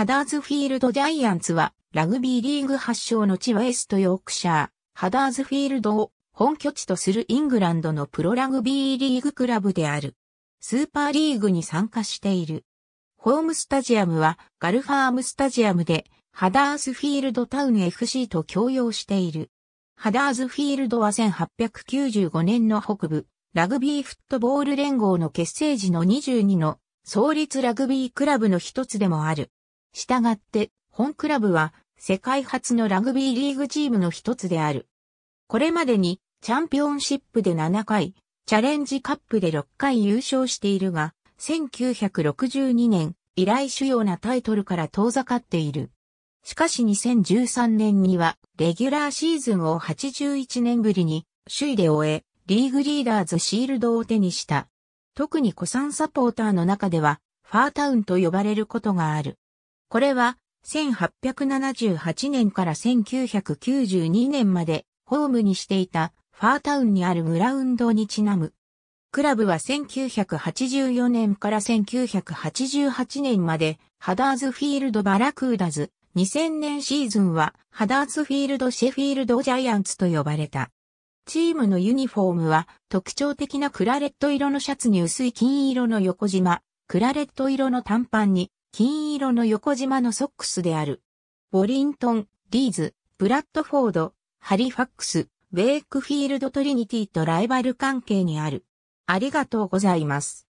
ハダーズフィールドジャイアンツは、ラグビーリーグ発祥の地はエストヨークシャー、ハダーズフィールドを本拠地とするイングランドのプロラグビーリーグクラブである。スーパーリーグに参加している。ホームスタジアムはガルファームスタジアムで、ハダースフィールドタウン FC と共用している。ハダーズフィールドは1895年の北部、ラグビーフットボール連合の結成時の22の創立ラグビークラブの一つでもある。したがって、本クラブは世界初のラグビーリーグチームの一つである。これまでにチャンピオンシップで7回、チャレンジカップで6回優勝しているが、1962年以来主要なタイトルから遠ざかっている。しかし2013年にはレギュラーシーズンを81年ぶりに首位で終え、リーグリーダーズシールドを手にした。特に古参サポーターの中では、ファータウンと呼ばれることがある。これは、1878年から1992年までホームにしていたファータウンにあるグラウンドにちなむ。クラブは1984年から1988年までハダーズフィールドバラクーダズ、2000年シーズンはハダーズフィールドシェフィールドジャイアンツと呼ばれた。チームのユニフォームは特徴的なクラレット色のシャツに薄い金色の横縞、クラレット色の短パンに金色の横縞のソックスである。ボリントン、リーズ、ブラッドフォード、ハリファックス、ウェイクフィールドトリニティとライバル関係にある。ありがとうございます。